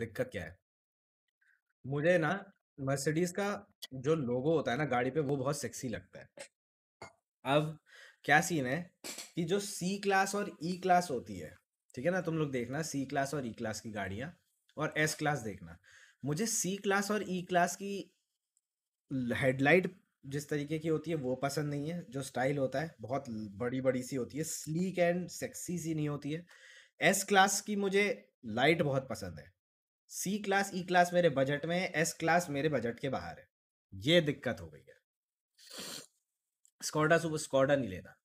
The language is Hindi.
दिक्कत क्या है? मुझे ना मर्सिडीज का जो लोगो होता है ना गाड़ी पे वो बहुत सेक्सी लगता है। अब क्या सीन है कि जो सी क्लास और ई क्लास होती है, ठीक है ना? तुम लोग देखना सी क्लास और ई क्लास की गाड़ियाँ और एस क्लास देखना। मुझे सी क्लास और ई क्लास की हेडलाइट जिस तरीके की होती है वो पसंद नहीं है, जो स्टाइल होता है बहुत बड़ी-बड़ी सी होती है, स्लीक एंड सेक्सी सी नहीं होती है। एस क्लास की मुझे लाइट बहुत पसंद है। सी क्लास ई क्लास मेरे बजट में एस क्लास मेरे बजट के बाहर है ये दिक्कत हो गई है स्कॉडा सुबह स्कॉडा नहीं लेना